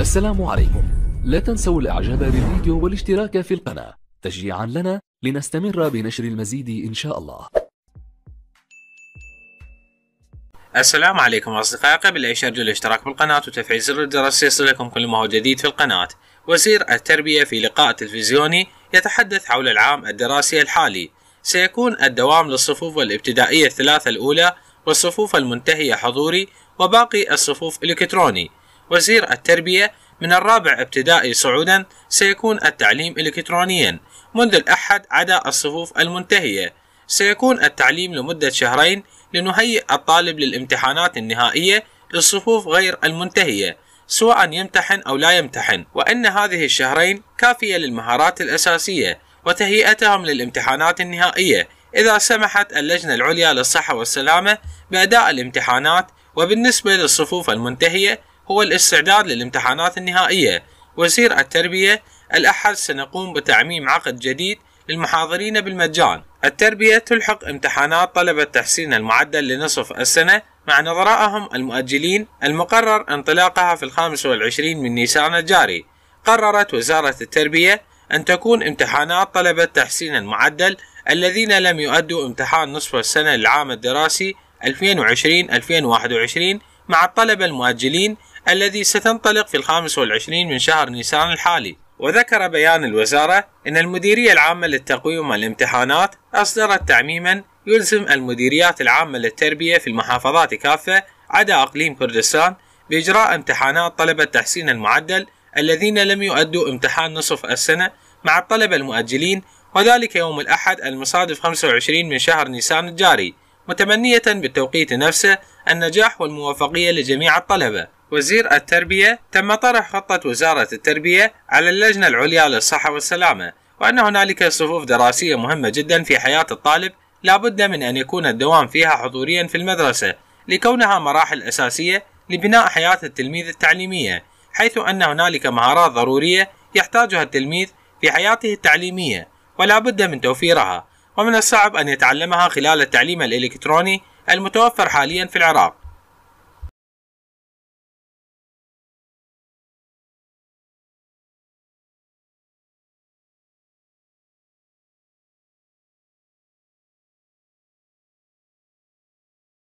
السلام عليكم لا تنسوا الاعجاب بالفيديو والاشتراك في القناة تشجيعا لنا لنستمر بنشر المزيد ان شاء الله السلام عليكم اصدقائي قبل اي شيء الاشتراك بالقناة وتفعيل زر الجرس ليصلكم كل ما هو جديد في القناة وزير التربية في لقاء تلفزيوني يتحدث حول العام الدراسي الحالي سيكون الدوام للصفوف الابتدائية الثلاثة الأولى والصفوف المنتهية حضوري وباقي الصفوف إلكتروني وزير التربية من الرابع ابتدائي صعودا سيكون التعليم إلكترونيا منذ الأحد عدا الصفوف المنتهية سيكون التعليم لمدة شهرين لنهيئ الطالب للامتحانات النهائية للصفوف غير المنتهية سواء يمتحن أو لا يمتحن وأن هذه الشهرين كافية للمهارات الأساسية وتهيئتهم للامتحانات النهائية إذا سمحت اللجنة العليا للصحة والسلامة بأداء الامتحانات وبالنسبة للصفوف المنتهية هو الاستعداد للامتحانات النهائية وزير التربية الأحد سنقوم بتعميم عقد جديد للمحاضرين بالمجان التربية تلحق امتحانات طلبة تحسين المعدل لنصف السنة مع نظرائهم المؤجلين المقرر انطلاقها في الخامس والعشرين من نيسان الجاري قررت وزارة التربية أن تكون امتحانات طلبة تحسين المعدل الذين لم يؤدوا امتحان نصف السنة العام الدراسي 2020-2021 مع الطلبة المؤجلين الذي ستنطلق في الخامس والعشرين من شهر نيسان الحالي وذكر بيان الوزارة أن المديرية العامة للتقويم والامتحانات أصدرت تعميما يلزم المديريات العامة للتربية في المحافظات كافة عدا أقليم كردستان بإجراء امتحانات طلبة تحسين المعدل الذين لم يؤدوا امتحان نصف السنة مع الطلبة المؤجلين وذلك يوم الأحد المصادف 25 من شهر نيسان الجاري متمنية بالتوقيت نفسه النجاح والموفقية لجميع الطلبة وزير التربية تم طرح خطة وزارة التربية على اللجنة العليا للصحة والسلامة وأن هنالك صفوف دراسية مهمة جدا في حياة الطالب لابد من أن يكون الدوام فيها حضوريا في المدرسة لكونها مراحل أساسية لبناء حياة التلميذ التعليمية حيث أن هنالك مهارات ضرورية يحتاجها التلميذ في حياته التعليمية ولا بد من توفيرها ومن الصعب أن يتعلمها خلال التعليم الإلكتروني المتوفر حاليا في العراق